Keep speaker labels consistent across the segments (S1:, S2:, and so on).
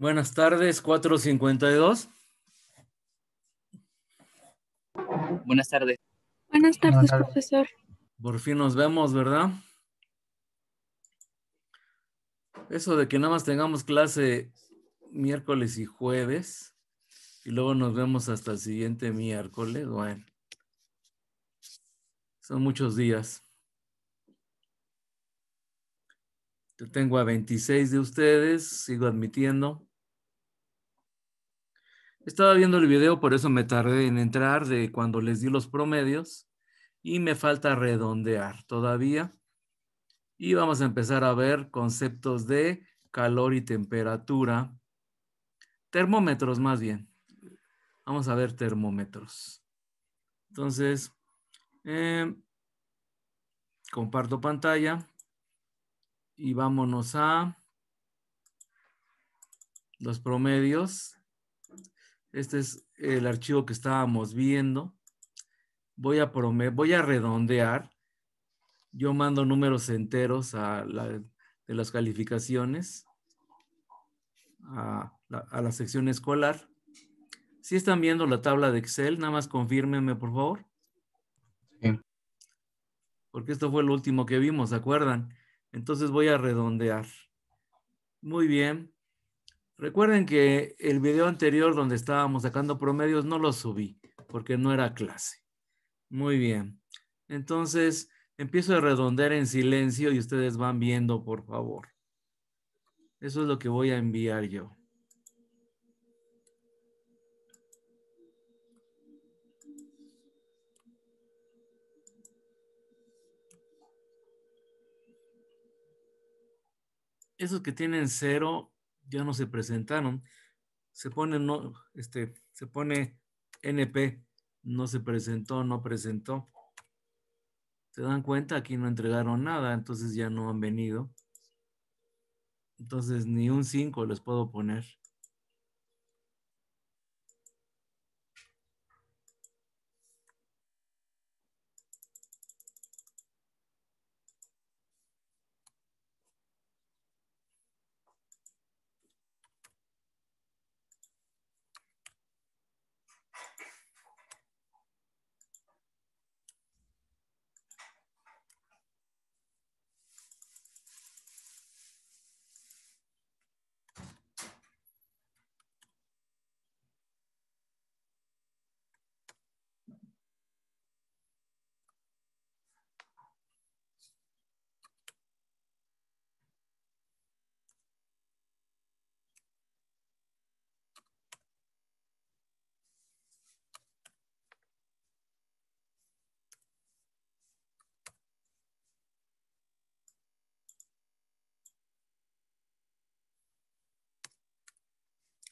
S1: Buenas tardes, 452. Buenas tardes.
S2: Buenas tardes, Buenas tardes, profesor.
S1: Por fin nos vemos, ¿verdad? Eso de que nada más tengamos clase miércoles y jueves y luego nos vemos hasta el siguiente miércoles, bueno, son muchos días. Yo tengo a 26 de ustedes, sigo admitiendo. Estaba viendo el video, por eso me tardé en entrar de cuando les di los promedios y me falta redondear todavía. Y vamos a empezar a ver conceptos de calor y temperatura. Termómetros más bien. Vamos a ver termómetros. Entonces, eh, comparto pantalla y vámonos a los promedios este es el archivo que estábamos viendo. Voy a, redondear. Yo mando números enteros a de las calificaciones a la, sección escolar. Si están viendo la tabla de Excel, nada más confírmenme, por favor. Porque esto fue lo último que vimos, ¿se acuerdan? Entonces voy a redondear. Muy bien. Recuerden que el video anterior donde estábamos sacando promedios no lo subí porque no era clase. Muy bien. Entonces, empiezo a redondear en silencio y ustedes van viendo, por favor. Eso es lo que voy a enviar yo. Esos que tienen cero ya no se presentaron, se pone, no, este, se pone NP, no se presentó, no presentó. ¿Se dan cuenta? Aquí no entregaron nada, entonces ya no han venido. Entonces ni un 5 les puedo poner.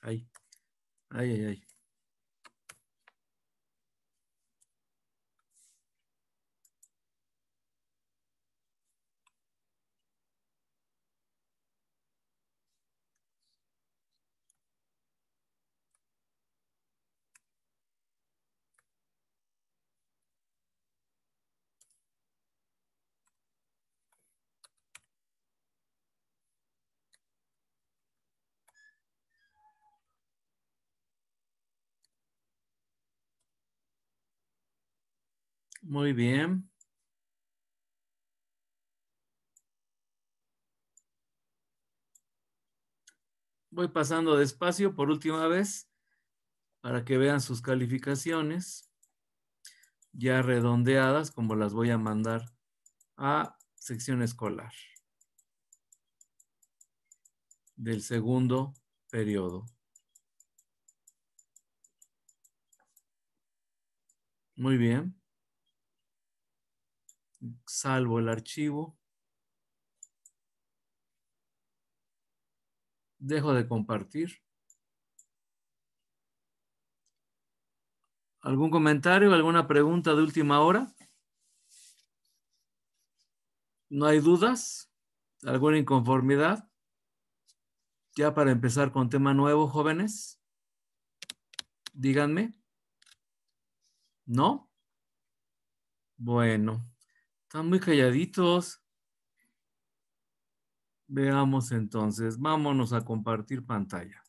S1: Ay, ay, ay. ay. Muy bien. Voy pasando despacio por última vez para que vean sus calificaciones ya redondeadas como las voy a mandar a sección escolar del segundo periodo. Muy bien salvo el archivo. Dejo de compartir. ¿Algún comentario, alguna pregunta de última hora? ¿No hay dudas? ¿Alguna inconformidad? Ya para empezar con tema nuevo, jóvenes. Díganme. ¿No? Bueno. Están muy calladitos. Veamos entonces, vámonos a compartir pantalla.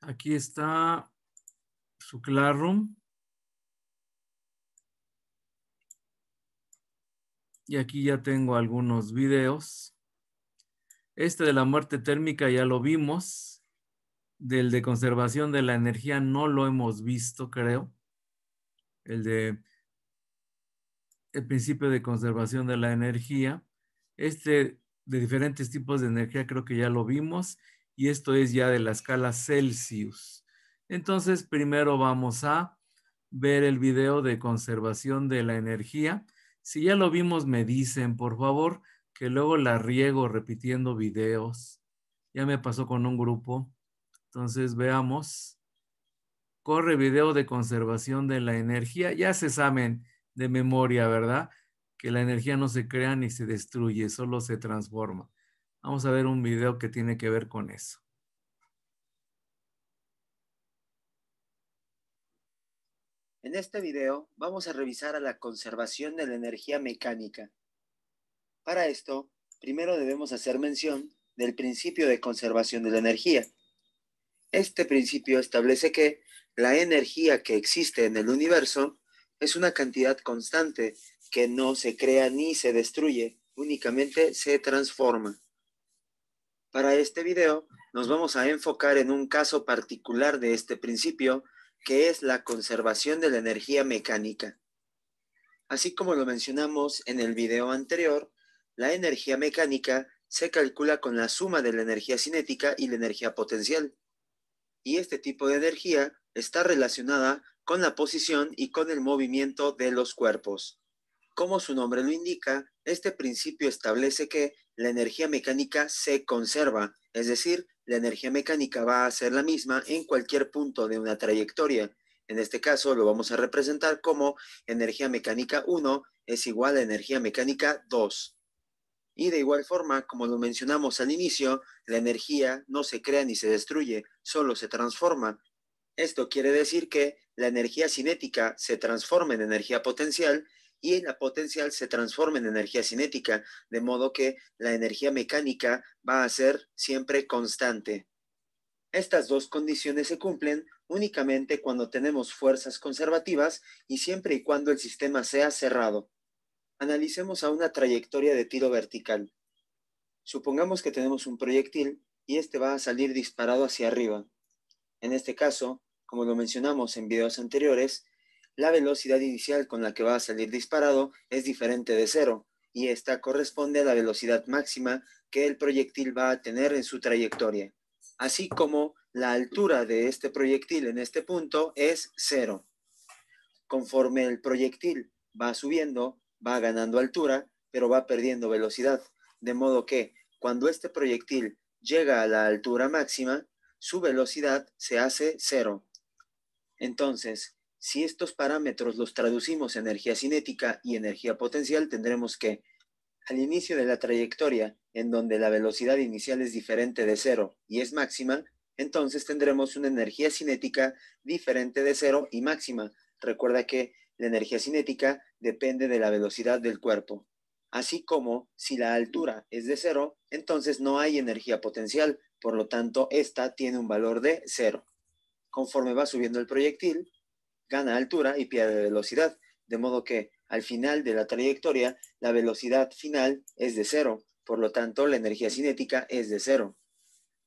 S1: Aquí está su Classroom. Y aquí ya tengo algunos videos. Este de la muerte térmica ya lo vimos. Del de conservación de la energía no lo hemos visto, creo el de el principio de conservación de la energía. Este de diferentes tipos de energía creo que ya lo vimos y esto es ya de la escala Celsius. Entonces, primero vamos a ver el video de conservación de la energía. Si ya lo vimos, me dicen, por favor, que luego la riego repitiendo videos. Ya me pasó con un grupo. Entonces, veamos corre video de conservación de la energía. Ya se examen de memoria, ¿verdad? Que la energía no se crea ni se destruye, solo se transforma. Vamos a ver un video que tiene que ver con eso.
S2: En este video vamos a revisar a la conservación de la energía mecánica. Para esto, primero debemos hacer mención del principio de conservación de la energía. Este principio establece que la energía que existe en el universo es una cantidad constante que no se crea ni se destruye, únicamente se transforma. Para este video nos vamos a enfocar en un caso particular de este principio, que es la conservación de la energía mecánica. Así como lo mencionamos en el video anterior, la energía mecánica se calcula con la suma de la energía cinética y la energía potencial. Y este tipo de energía está relacionada con la posición y con el movimiento de los cuerpos. Como su nombre lo indica, este principio establece que la energía mecánica se conserva, es decir, la energía mecánica va a ser la misma en cualquier punto de una trayectoria. En este caso lo vamos a representar como energía mecánica 1 es igual a energía mecánica 2. Y de igual forma, como lo mencionamos al inicio, la energía no se crea ni se destruye, solo se transforma. Esto quiere decir que la energía cinética se transforma en energía potencial y la potencial se transforma en energía cinética, de modo que la energía mecánica va a ser siempre constante. Estas dos condiciones se cumplen únicamente cuando tenemos fuerzas conservativas y siempre y cuando el sistema sea cerrado. Analicemos a una trayectoria de tiro vertical. Supongamos que tenemos un proyectil y este va a salir disparado hacia arriba. En este caso, como lo mencionamos en videos anteriores, la velocidad inicial con la que va a salir disparado es diferente de cero y esta corresponde a la velocidad máxima que el proyectil va a tener en su trayectoria, así como la altura de este proyectil en este punto es cero. Conforme el proyectil va subiendo, va ganando altura, pero va perdiendo velocidad, de modo que cuando este proyectil llega a la altura máxima, su velocidad se hace cero entonces, si estos parámetros los traducimos en energía cinética y energía potencial, tendremos que al inicio de la trayectoria, en donde la velocidad inicial es diferente de cero y es máxima, entonces tendremos una energía cinética diferente de cero y máxima. Recuerda que la energía cinética depende de la velocidad del cuerpo. Así como si la altura es de cero, entonces no hay energía potencial, por lo tanto, esta tiene un valor de cero. Conforme va subiendo el proyectil, gana altura y pierde velocidad, de modo que al final de la trayectoria la velocidad final es de cero, por lo tanto la energía cinética es de cero.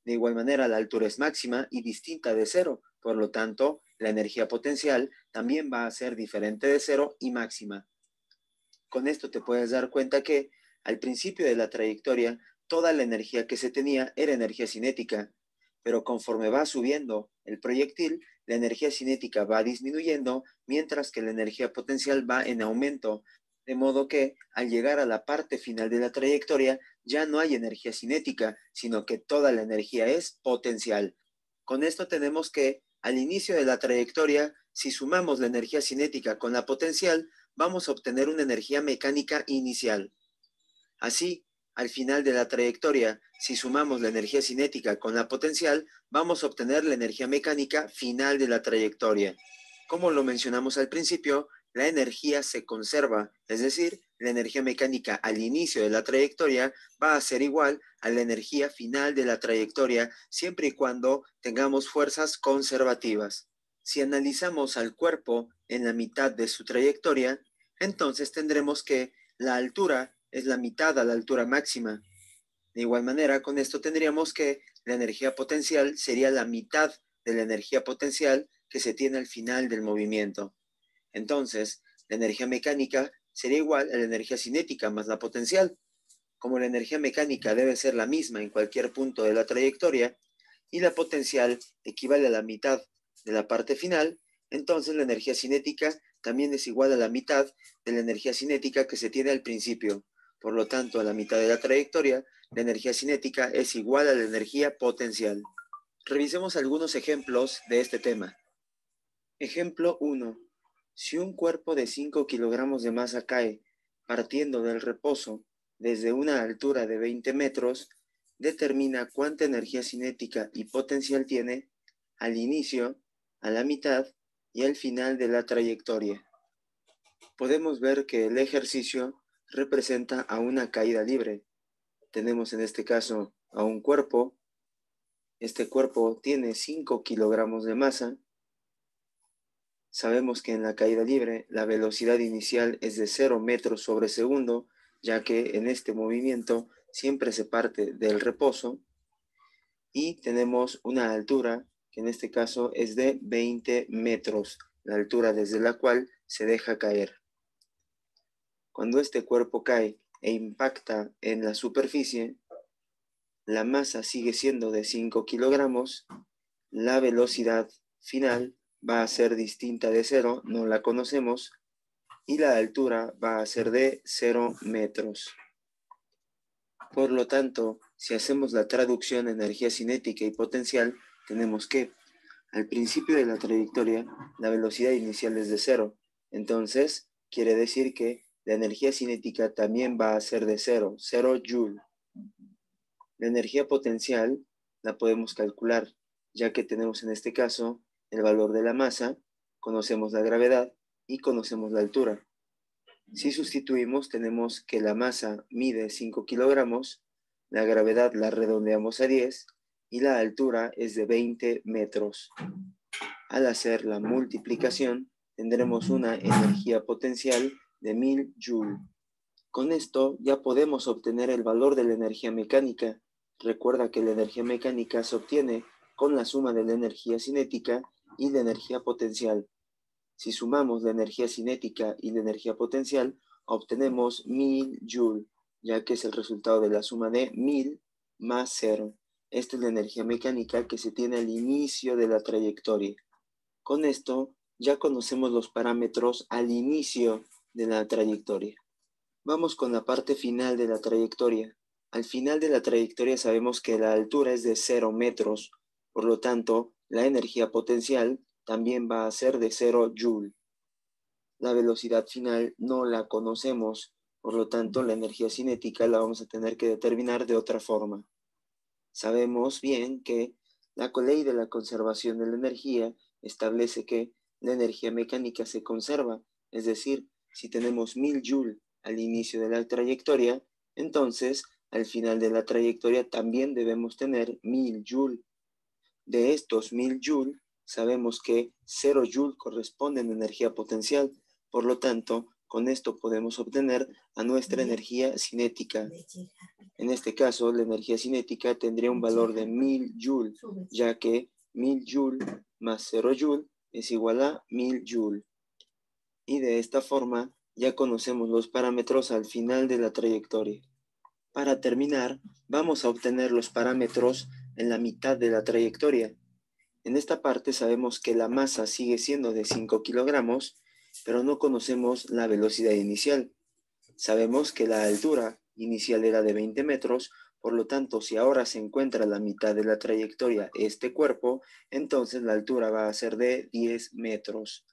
S2: De igual manera, la altura es máxima y distinta de cero, por lo tanto la energía potencial también va a ser diferente de cero y máxima. Con esto te puedes dar cuenta que al principio de la trayectoria toda la energía que se tenía era energía cinética pero conforme va subiendo el proyectil, la energía cinética va disminuyendo, mientras que la energía potencial va en aumento, de modo que al llegar a la parte final de la trayectoria ya no hay energía cinética, sino que toda la energía es potencial. Con esto tenemos que al inicio de la trayectoria, si sumamos la energía cinética con la potencial, vamos a obtener una energía mecánica inicial. Así, al final de la trayectoria, si sumamos la energía cinética con la potencial, vamos a obtener la energía mecánica final de la trayectoria. Como lo mencionamos al principio, la energía se conserva, es decir, la energía mecánica al inicio de la trayectoria va a ser igual a la energía final de la trayectoria siempre y cuando tengamos fuerzas conservativas. Si analizamos al cuerpo en la mitad de su trayectoria, entonces tendremos que la altura es la mitad a la altura máxima. De igual manera, con esto tendríamos que la energía potencial sería la mitad de la energía potencial que se tiene al final del movimiento. Entonces, la energía mecánica sería igual a la energía cinética más la potencial. Como la energía mecánica debe ser la misma en cualquier punto de la trayectoria y la potencial equivale a la mitad de la parte final, entonces la energía cinética también es igual a la mitad de la energía cinética que se tiene al principio. Por lo tanto, a la mitad de la trayectoria, la energía cinética es igual a la energía potencial. Revisemos algunos ejemplos de este tema. Ejemplo 1. Si un cuerpo de 5 kilogramos de masa cae partiendo del reposo desde una altura de 20 metros, determina cuánta energía cinética y potencial tiene al inicio, a la mitad y al final de la trayectoria. Podemos ver que el ejercicio representa a una caída libre. Tenemos en este caso a un cuerpo. Este cuerpo tiene 5 kilogramos de masa. Sabemos que en la caída libre la velocidad inicial es de 0 metros sobre segundo, ya que en este movimiento siempre se parte del reposo. Y tenemos una altura, que en este caso es de 20 metros, la altura desde la cual se deja caer. Cuando este cuerpo cae e impacta en la superficie, la masa sigue siendo de 5 kilogramos, la velocidad final va a ser distinta de cero, no la conocemos, y la altura va a ser de 0 metros. Por lo tanto, si hacemos la traducción energía cinética y potencial, tenemos que al principio de la trayectoria la velocidad inicial es de cero. Entonces, quiere decir que la energía cinética también va a ser de cero, cero joule. La energía potencial la podemos calcular, ya que tenemos en este caso el valor de la masa, conocemos la gravedad y conocemos la altura. Si sustituimos, tenemos que la masa mide 5 kilogramos, la gravedad la redondeamos a 10 y la altura es de 20 metros. Al hacer la multiplicación, tendremos una energía potencial de 1000 joule. Con esto ya podemos obtener el valor de la energía mecánica. Recuerda que la energía mecánica se obtiene con la suma de la energía cinética y la energía potencial. Si sumamos la energía cinética y la energía potencial, obtenemos 1000 joule, ya que es el resultado de la suma de 1000 más 0. Esta es la energía mecánica que se tiene al inicio de la trayectoria. Con esto ya conocemos los parámetros al inicio de la trayectoria. Vamos con la parte final de la trayectoria. Al final de la trayectoria sabemos que la altura es de 0 metros, por lo tanto, la energía potencial también va a ser de 0 joule. La velocidad final no la conocemos, por lo tanto, la energía cinética la vamos a tener que determinar de otra forma. Sabemos bien que la ley de la conservación de la energía establece que la energía mecánica se conserva, es decir, si tenemos 1000 joules al inicio de la trayectoria, entonces al final de la trayectoria también debemos tener 1000 joules. De estos 1000 joules, sabemos que 0 joule corresponde a energía potencial. Por lo tanto, con esto podemos obtener a nuestra energía cinética. En este caso, la energía cinética tendría un valor de 1000 joules, ya que 1000 joules más 0 joule es igual a 1000 joules y de esta forma ya conocemos los parámetros al final de la trayectoria. Para terminar, vamos a obtener los parámetros en la mitad de la trayectoria. En esta parte sabemos que la masa sigue siendo de 5 kilogramos, pero no conocemos la velocidad inicial. Sabemos que la altura inicial era de 20 metros, por lo tanto, si ahora se encuentra a la mitad de la trayectoria este cuerpo, entonces la altura va a ser de 10 metros.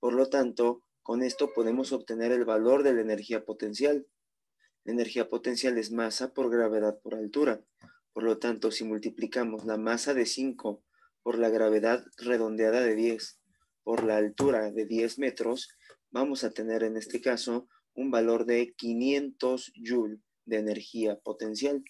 S2: Por lo tanto, con esto podemos obtener el valor de la energía potencial. La energía potencial es masa por gravedad por altura. Por lo tanto, si multiplicamos la masa de 5 por la gravedad redondeada de 10 por la altura de 10 metros, vamos a tener en este caso un valor de 500 joules de energía potencial.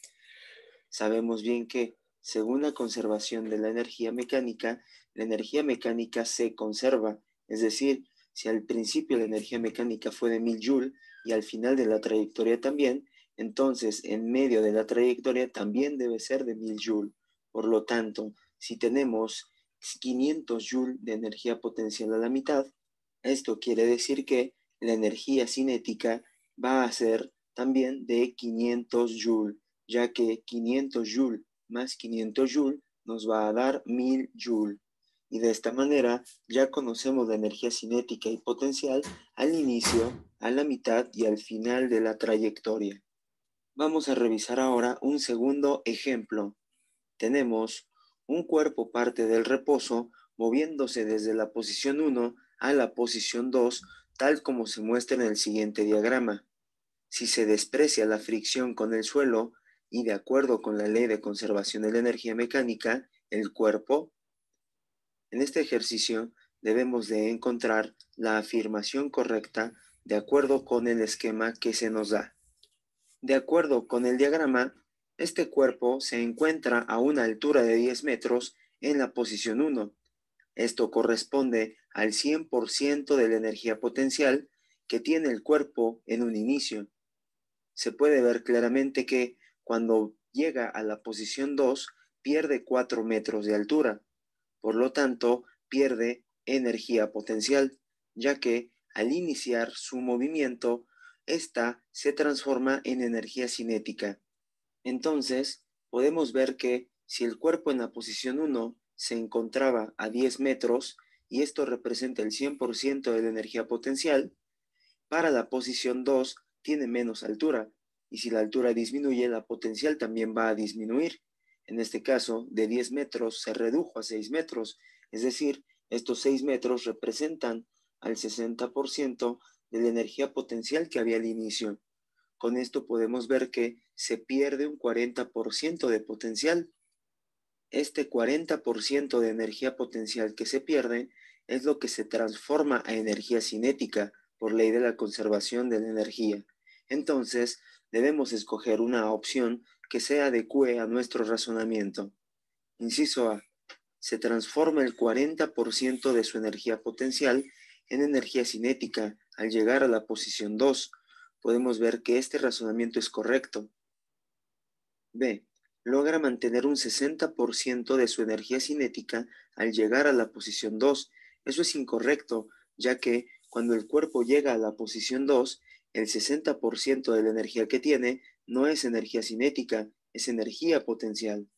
S2: Sabemos bien que según la conservación de la energía mecánica, la energía mecánica se conserva es decir, si al principio la energía mecánica fue de 1000 joules y al final de la trayectoria también, entonces en medio de la trayectoria también debe ser de 1000 joules. Por lo tanto, si tenemos 500 joules de energía potencial a la mitad, esto quiere decir que la energía cinética va a ser también de 500 joules, ya que 500 joules más 500 joules nos va a dar 1000 joules y de esta manera ya conocemos la energía cinética y potencial al inicio, a la mitad y al final de la trayectoria. Vamos a revisar ahora un segundo ejemplo. Tenemos un cuerpo parte del reposo moviéndose desde la posición 1 a la posición 2, tal como se muestra en el siguiente diagrama. Si se desprecia la fricción con el suelo y de acuerdo con la ley de conservación de la energía mecánica, el cuerpo en este ejercicio debemos de encontrar la afirmación correcta de acuerdo con el esquema que se nos da. De acuerdo con el diagrama, este cuerpo se encuentra a una altura de 10 metros en la posición 1. Esto corresponde al 100% de la energía potencial que tiene el cuerpo en un inicio. Se puede ver claramente que cuando llega a la posición 2 pierde 4 metros de altura. Por lo tanto, pierde energía potencial, ya que al iniciar su movimiento, esta se transforma en energía cinética. Entonces, podemos ver que si el cuerpo en la posición 1 se encontraba a 10 metros y esto representa el 100% de la energía potencial, para la posición 2 tiene menos altura y si la altura disminuye, la potencial también va a disminuir en este caso, de 10 metros se redujo a 6 metros. Es decir, estos 6 metros representan al 60% de la energía potencial que había al inicio. Con esto podemos ver que se pierde un 40% de potencial. Este 40% de energía potencial que se pierde es lo que se transforma a energía cinética por ley de la conservación de la energía. Entonces, debemos escoger una opción que se adecue a nuestro razonamiento. Inciso A. Se transforma el 40% de su energía potencial en energía cinética. Al llegar a la posición 2, podemos ver que este razonamiento es correcto. B. Logra mantener un 60% de su energía cinética al llegar a la posición 2. Eso es incorrecto, ya que cuando el cuerpo llega a la posición 2, el 60% de la energía que tiene no es energía cinética, es energía potencial.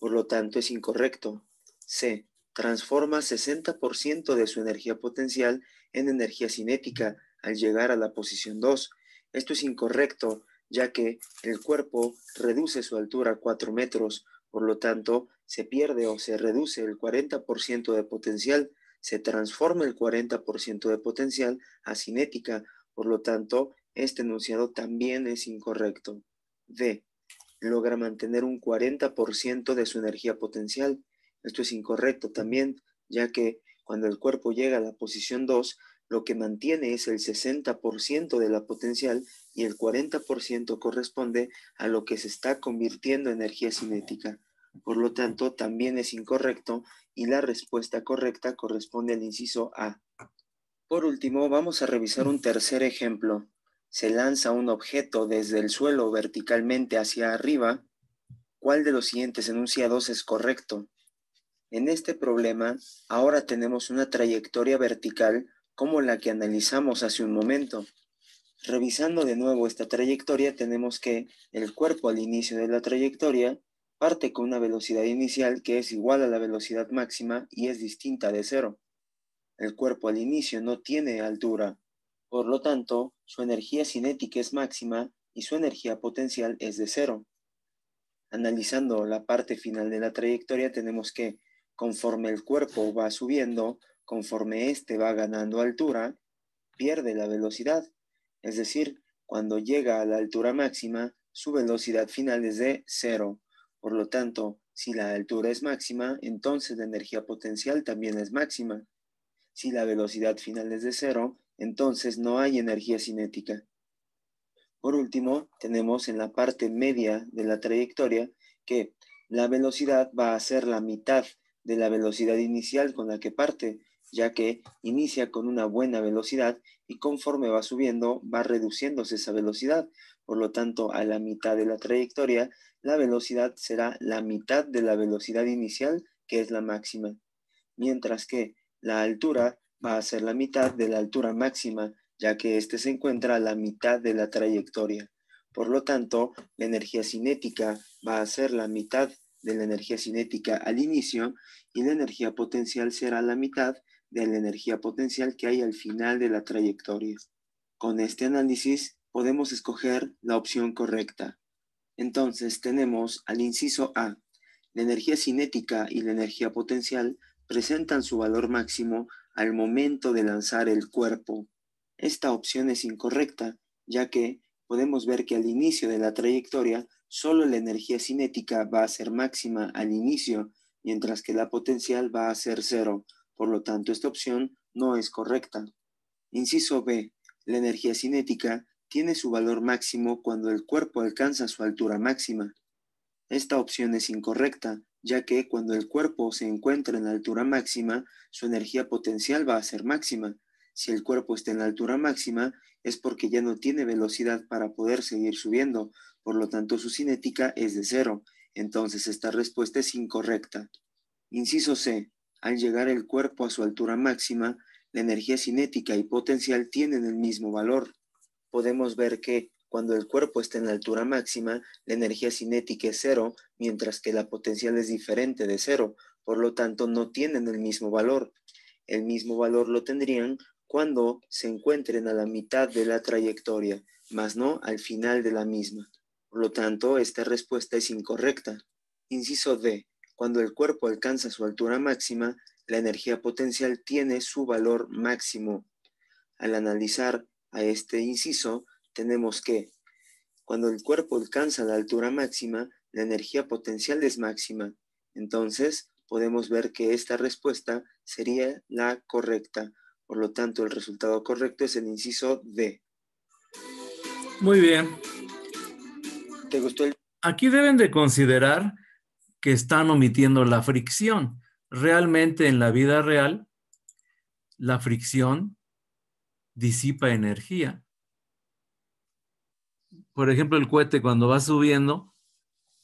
S2: Por lo tanto, es incorrecto. C. Transforma 60% de su energía potencial en energía cinética al llegar a la posición 2. Esto es incorrecto, ya que el cuerpo reduce su altura a 4 metros, por lo tanto, se pierde o se reduce el 40% de potencial, se transforma el 40% de potencial a cinética, por lo tanto, este enunciado también es incorrecto. D. Logra mantener un 40% de su energía potencial. Esto es incorrecto también, ya que cuando el cuerpo llega a la posición 2, lo que mantiene es el 60% de la potencial y el 40% corresponde a lo que se está convirtiendo en energía cinética. Por lo tanto, también es incorrecto y la respuesta correcta corresponde al inciso A. Por último, vamos a revisar un tercer ejemplo se lanza un objeto desde el suelo verticalmente hacia arriba, ¿cuál de los siguientes enunciados es correcto? En este problema, ahora tenemos una trayectoria vertical como la que analizamos hace un momento. Revisando de nuevo esta trayectoria, tenemos que el cuerpo al inicio de la trayectoria parte con una velocidad inicial que es igual a la velocidad máxima y es distinta de cero. El cuerpo al inicio no tiene altura, por lo tanto, su energía cinética es máxima y su energía potencial es de cero. Analizando la parte final de la trayectoria, tenemos que conforme el cuerpo va subiendo, conforme éste va ganando altura, pierde la velocidad. Es decir, cuando llega a la altura máxima, su velocidad final es de cero. Por lo tanto, si la altura es máxima, entonces la energía potencial también es máxima. Si la velocidad final es de cero, entonces no hay energía cinética. Por último, tenemos en la parte media de la trayectoria que la velocidad va a ser la mitad de la velocidad inicial con la que parte, ya que inicia con una buena velocidad y conforme va subiendo va reduciéndose esa velocidad. Por lo tanto, a la mitad de la trayectoria, la velocidad será la mitad de la velocidad inicial, que es la máxima. Mientras que la altura va a ser la mitad de la altura máxima, ya que éste se encuentra a la mitad de la trayectoria. Por lo tanto, la energía cinética va a ser la mitad de la energía cinética al inicio y la energía potencial será la mitad de la energía potencial que hay al final de la trayectoria. Con este análisis podemos escoger la opción correcta. Entonces tenemos al inciso A. La energía cinética y la energía potencial presentan su valor máximo al momento de lanzar el cuerpo. Esta opción es incorrecta, ya que podemos ver que al inicio de la trayectoria solo la energía cinética va a ser máxima al inicio, mientras que la potencial va a ser cero. Por lo tanto, esta opción no es correcta. Inciso B. La energía cinética tiene su valor máximo cuando el cuerpo alcanza su altura máxima. Esta opción es incorrecta, ya que cuando el cuerpo se encuentra en la altura máxima, su energía potencial va a ser máxima. Si el cuerpo está en la altura máxima, es porque ya no tiene velocidad para poder seguir subiendo, por lo tanto su cinética es de cero. Entonces esta respuesta es incorrecta. Inciso C. Al llegar el cuerpo a su altura máxima, la energía cinética y potencial tienen el mismo valor. Podemos ver que cuando el cuerpo está en la altura máxima, la energía cinética es cero, mientras que la potencial es diferente de cero, por lo tanto no tienen el mismo valor. El mismo valor lo tendrían cuando se encuentren a la mitad de la trayectoria, mas no al final de la misma. Por lo tanto, esta respuesta es incorrecta. Inciso D. Cuando el cuerpo alcanza su altura máxima, la energía potencial tiene su valor máximo. Al analizar a este inciso, tenemos que cuando el cuerpo alcanza la altura máxima, la energía potencial es máxima. Entonces, podemos ver que esta respuesta sería la correcta. Por lo tanto, el resultado correcto es el inciso D. Muy bien. ¿Te gustó
S1: Aquí deben de considerar que están omitiendo la fricción. Realmente en la vida real, la fricción disipa energía por ejemplo, el cohete cuando va subiendo,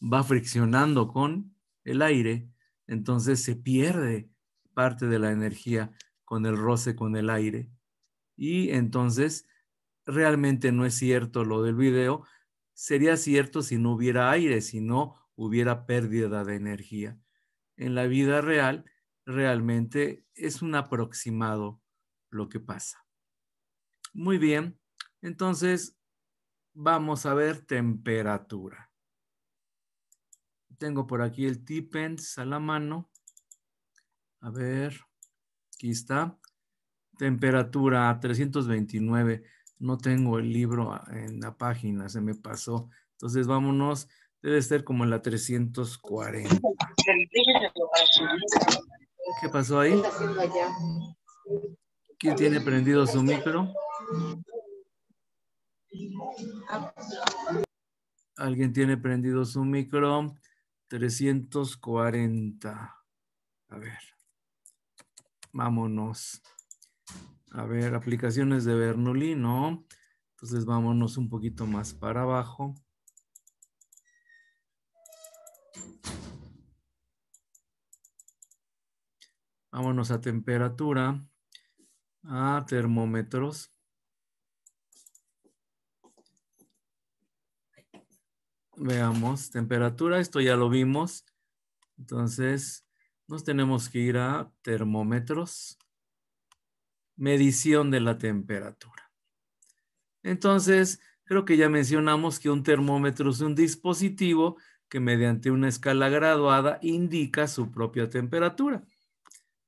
S1: va friccionando con el aire, entonces se pierde parte de la energía con el roce con el aire. Y entonces realmente no es cierto lo del video. Sería cierto si no hubiera aire, si no hubiera pérdida de energía. En la vida real, realmente es un aproximado lo que pasa. Muy bien, entonces vamos a ver temperatura. Tengo por aquí el tipens a la mano. A ver, aquí está. Temperatura 329. No tengo el libro en la página, se me pasó. Entonces vámonos, debe ser como la 340.
S2: ¿Qué pasó ahí? ¿Quién tiene
S1: prendido su micro? Alguien tiene prendido su micro. 340. A ver. Vámonos. A ver, aplicaciones de Bernoulli, ¿no? Entonces vámonos un poquito más para abajo. Vámonos a temperatura, a termómetros. Veamos, temperatura, esto ya lo vimos. Entonces, nos tenemos que ir a termómetros. Medición de la temperatura. Entonces, creo que ya mencionamos que un termómetro es un dispositivo que mediante una escala graduada indica su propia temperatura.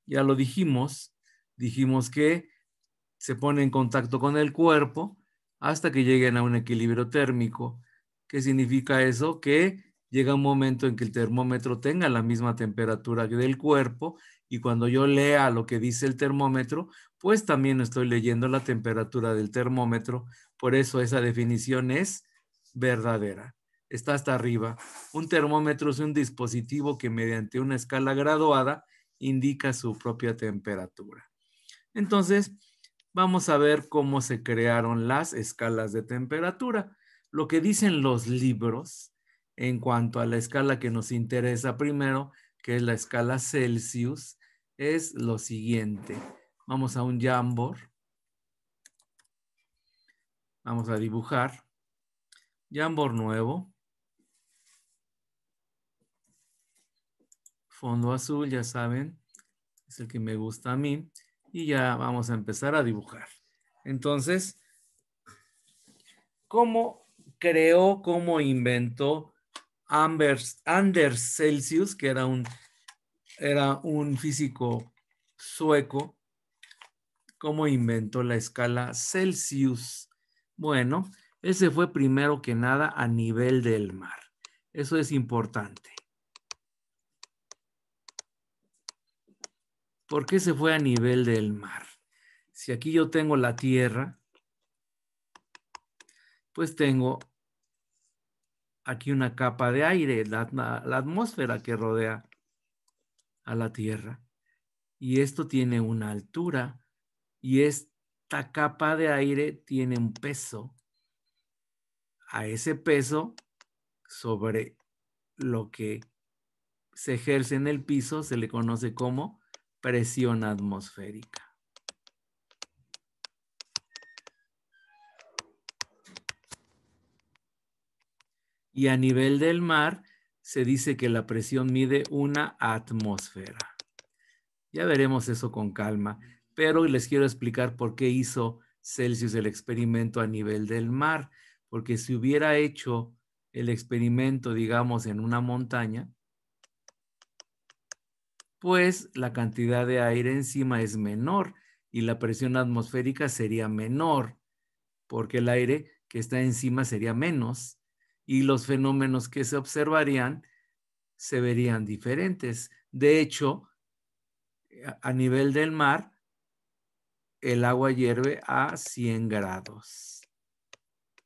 S1: Ya lo dijimos, dijimos que se pone en contacto con el cuerpo hasta que lleguen a un equilibrio térmico ¿Qué significa eso? Que llega un momento en que el termómetro tenga la misma temperatura que del cuerpo y cuando yo lea lo que dice el termómetro, pues también estoy leyendo la temperatura del termómetro. Por eso esa definición es verdadera. Está hasta arriba. Un termómetro es un dispositivo que mediante una escala graduada indica su propia temperatura. Entonces, vamos a ver cómo se crearon las escalas de temperatura lo que dicen los libros en cuanto a la escala que nos interesa primero, que es la escala Celsius, es lo siguiente. Vamos a un Jambor. Vamos a dibujar. Jambor nuevo. Fondo azul, ya saben, es el que me gusta a mí. Y ya vamos a empezar a dibujar. Entonces, ¿cómo creó como inventó Anders, Anders Celsius, que era un, era un físico sueco, cómo inventó la escala Celsius. Bueno, ese fue primero que nada a nivel del mar. Eso es importante. ¿Por qué se fue a nivel del mar? Si aquí yo tengo la tierra, pues tengo aquí una capa de aire, la, atmósfera que rodea a la Tierra. Y esto tiene una altura y esta capa de aire tiene un peso. A ese peso sobre lo que se ejerce en el piso se le conoce como presión atmosférica. Y a nivel del mar se dice que la presión mide una atmósfera. Ya veremos eso con calma, pero les quiero explicar por qué hizo Celsius el experimento a nivel del mar, porque si hubiera hecho el experimento, digamos, en una montaña, pues la cantidad de aire encima es menor y la presión atmosférica sería menor, porque el aire que está encima sería menos y los fenómenos que se observarían se verían diferentes. De hecho, a nivel del mar, el agua hierve a 100 grados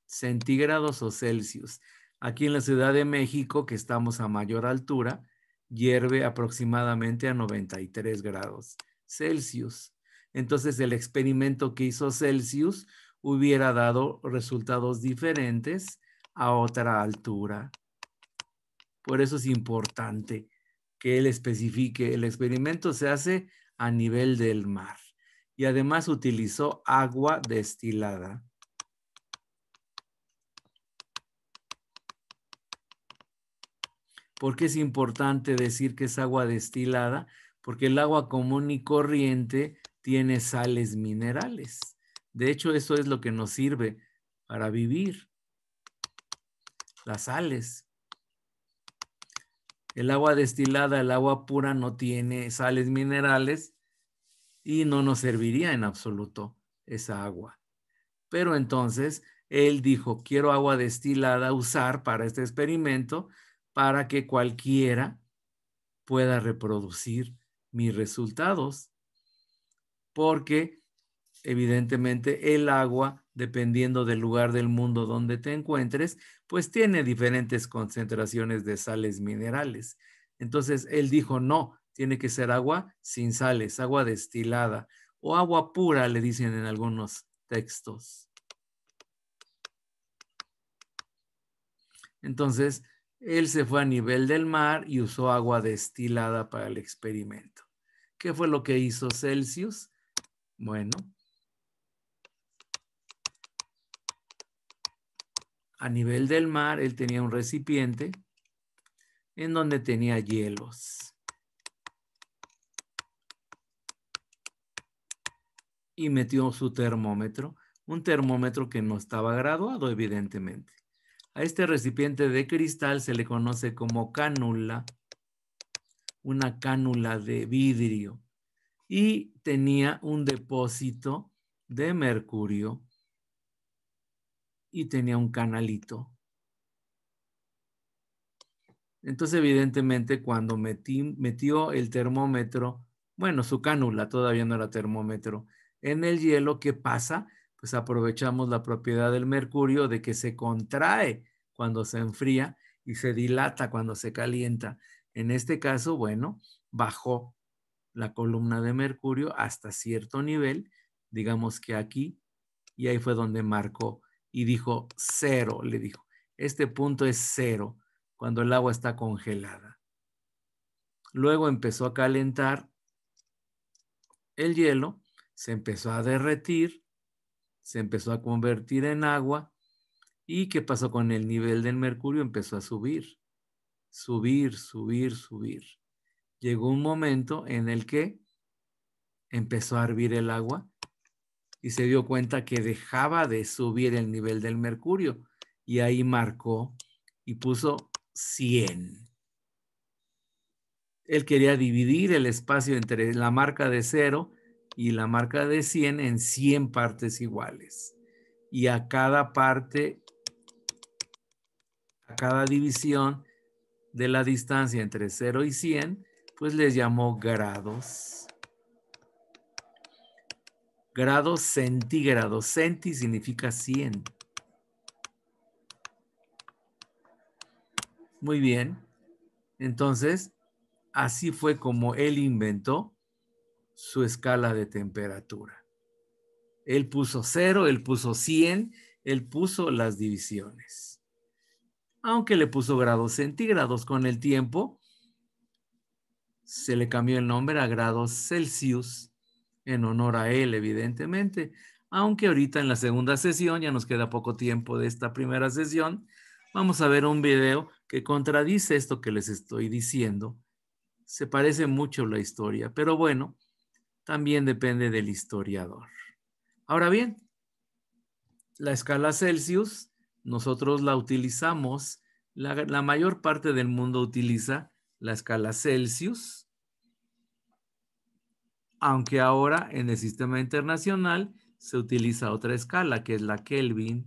S1: centígrados o Celsius. Aquí en la Ciudad de México, que estamos a mayor altura, hierve aproximadamente a 93 grados Celsius. Entonces, el experimento que hizo Celsius hubiera dado resultados diferentes a otra altura. Por eso es importante que él especifique, el experimento se hace a nivel del mar y además utilizó agua destilada. ¿Por qué es importante decir que es agua destilada? Porque el agua común y corriente tiene sales minerales. De hecho, eso es lo que nos sirve para vivir las sales. El agua destilada, el agua pura no tiene sales minerales y no nos serviría en absoluto esa agua. Pero entonces él dijo, quiero agua destilada usar para este experimento para que cualquiera pueda reproducir mis resultados. Porque evidentemente el agua, dependiendo del lugar del mundo donde te encuentres, pues tiene diferentes concentraciones de sales minerales. Entonces él dijo, no, tiene que ser agua sin sales, agua destilada o agua pura, le dicen en algunos textos. Entonces, él se fue a nivel del mar y usó agua destilada para el experimento. ¿Qué fue lo que hizo Celsius? Bueno, a nivel del mar, él tenía un recipiente en donde tenía hielos. Y metió su termómetro, un termómetro que no estaba graduado, evidentemente. A este recipiente de cristal se le conoce como cánula, una cánula de vidrio, y tenía un depósito de mercurio y tenía un canalito. Entonces, evidentemente, cuando metió el termómetro, bueno, su cánula, todavía no era termómetro, en el hielo, ¿qué pasa? Pues aprovechamos la propiedad del mercurio de que se contrae cuando se enfría y se dilata cuando se calienta. En este caso, bueno, bajó la columna de mercurio hasta cierto nivel, digamos que aquí, y ahí fue donde marcó y dijo, cero, le dijo, este punto es cero cuando el agua está congelada. Luego empezó a calentar el hielo, se empezó a derretir, se empezó a convertir en agua y ¿qué pasó con el nivel del mercurio? Empezó a subir, subir, subir, subir. Llegó un momento en el que empezó a hervir el agua y se dio cuenta que dejaba de subir el nivel del mercurio y ahí marcó y puso 100. Él quería dividir el espacio entre la marca de 0 y la marca de 100 en 100 partes iguales. Y a cada parte, a cada división de la distancia entre 0 y 100, pues les llamó grados grados centígrados. Centi significa 100. Muy bien. Entonces, así fue como él inventó su escala de temperatura. Él puso cero, él puso 100, él puso las divisiones. Aunque le puso grados centígrados con el tiempo, se le cambió el nombre a grados Celsius en honor a él, evidentemente. Aunque ahorita en la segunda sesión, ya nos queda poco tiempo de esta primera sesión, vamos a ver un video que contradice esto que les estoy diciendo. Se parece mucho la historia, pero bueno, también depende del historiador. Ahora bien, la escala Celsius, nosotros la utilizamos, la, la mayor parte del mundo utiliza la escala Celsius, aunque ahora en el sistema internacional se utiliza otra escala, que es la Kelvin,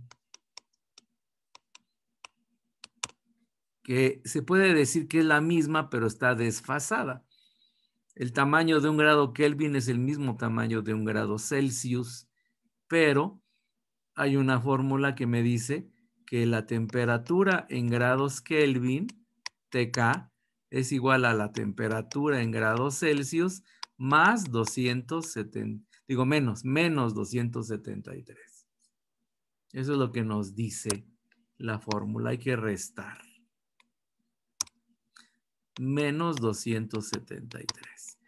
S1: que se puede decir que es la misma, pero está desfasada. El tamaño de un grado Kelvin es el mismo tamaño de un grado Celsius, pero hay una fórmula que me dice que la temperatura en grados Kelvin, TK, es igual a la temperatura en grados Celsius más 270, digo menos, menos 273. Eso es lo que nos dice la fórmula. Hay que restar. Menos 273.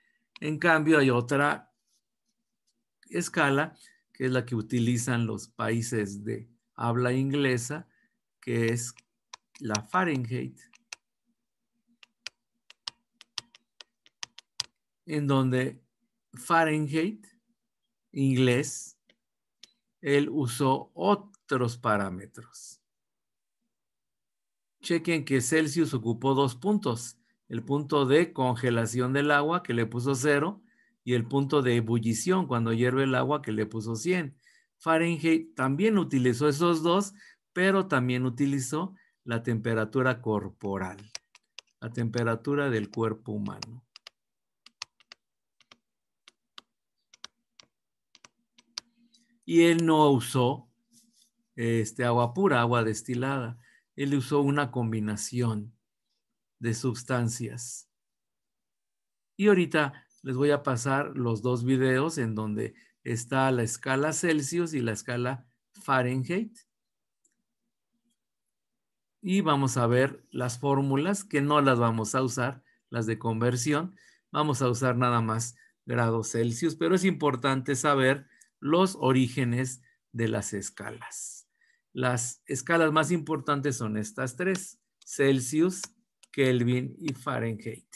S1: En cambio, hay otra escala que es la que utilizan los países de habla inglesa, que es la Fahrenheit. en donde Fahrenheit, inglés, él usó otros parámetros. Chequen que Celsius ocupó dos puntos, el punto de congelación del agua que le puso cero y el punto de ebullición cuando hierve el agua que le puso 100. Fahrenheit también utilizó esos dos, pero también utilizó la temperatura corporal, la temperatura del cuerpo humano. y él no usó este, agua pura, agua destilada. Él usó una combinación de sustancias. Y ahorita les voy a pasar los dos videos en donde está la escala Celsius y la escala Fahrenheit. Y vamos a ver las fórmulas que no las vamos a usar, las de conversión. Vamos a usar nada más grados Celsius, pero es importante saber los orígenes de las escalas. Las escalas más importantes son estas tres, Celsius, Kelvin y Fahrenheit.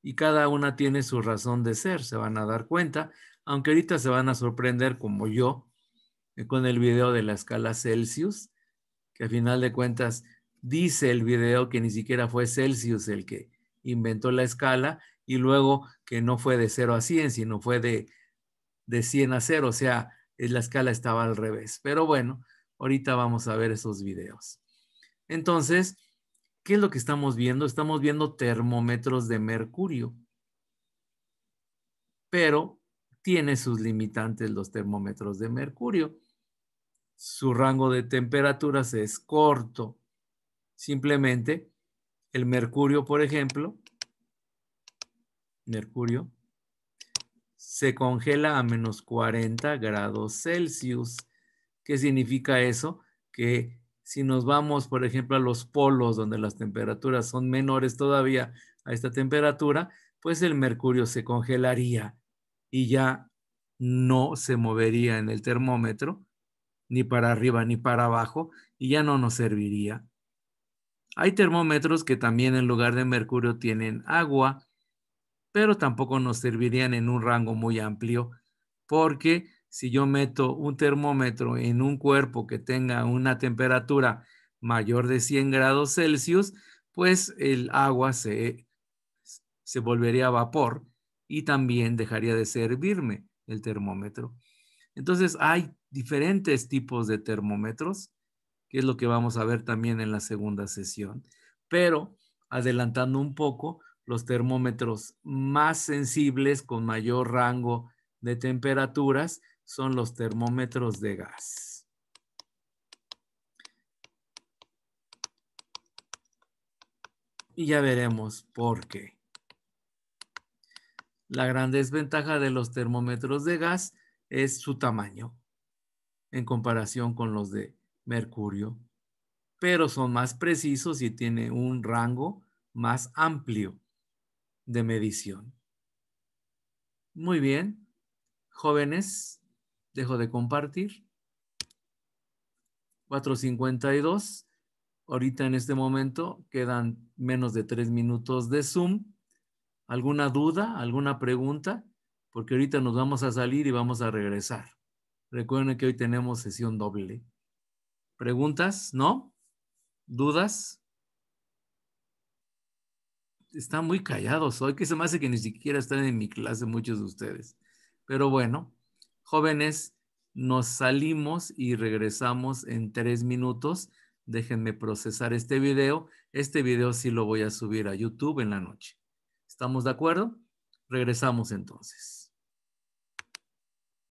S1: Y cada una tiene su razón de ser, se van a dar cuenta, aunque ahorita se van a sorprender como yo eh, con el video de la escala Celsius, que a final de cuentas dice el video que ni siquiera fue Celsius el que inventó la escala y luego que no fue de 0 a 100, sino fue de de 100 a 0, o sea, eh, la escala estaba al revés. Pero bueno, ahorita vamos a ver esos videos. Entonces, ¿qué es lo que estamos viendo? Estamos viendo termómetros de mercurio, pero tiene sus limitantes los termómetros de mercurio. Su rango de temperaturas es corto. Simplemente el mercurio, por ejemplo, mercurio, se congela a menos 40 grados Celsius. ¿Qué significa eso? Que si nos vamos, por ejemplo, a los polos donde las temperaturas son menores todavía a esta temperatura, pues el mercurio se congelaría y ya no se movería en el termómetro, ni para arriba ni para abajo, y ya no nos serviría. Hay termómetros que también en lugar de mercurio tienen agua, pero tampoco nos servirían en un rango muy amplio, porque si yo meto un termómetro en un cuerpo que tenga una temperatura mayor de 100 grados Celsius, pues el agua se, se volvería vapor y también dejaría de servirme el termómetro. Entonces hay diferentes tipos de termómetros, que es lo que vamos a ver también en la segunda sesión. Pero adelantando un poco, los termómetros más sensibles con mayor rango de temperaturas son los termómetros de gas. Y ya veremos por qué. La gran desventaja de los termómetros de gas es su tamaño en comparación con los de mercurio, pero son más precisos y tienen un rango más amplio de medición. Muy bien, jóvenes, dejo de compartir. 4.52. Ahorita en este momento quedan menos de tres minutos de Zoom. ¿Alguna duda, alguna pregunta? Porque ahorita nos vamos a salir y vamos a regresar. Recuerden que hoy tenemos sesión doble. ¿Preguntas? ¿No? ¿Dudas? están muy callados hoy, que se me hace que ni siquiera están en mi clase muchos de ustedes. Pero bueno, jóvenes, nos salimos y regresamos en tres minutos. Déjenme procesar este video. Este video sí lo voy a subir a YouTube en la noche. ¿Estamos de acuerdo? Regresamos entonces.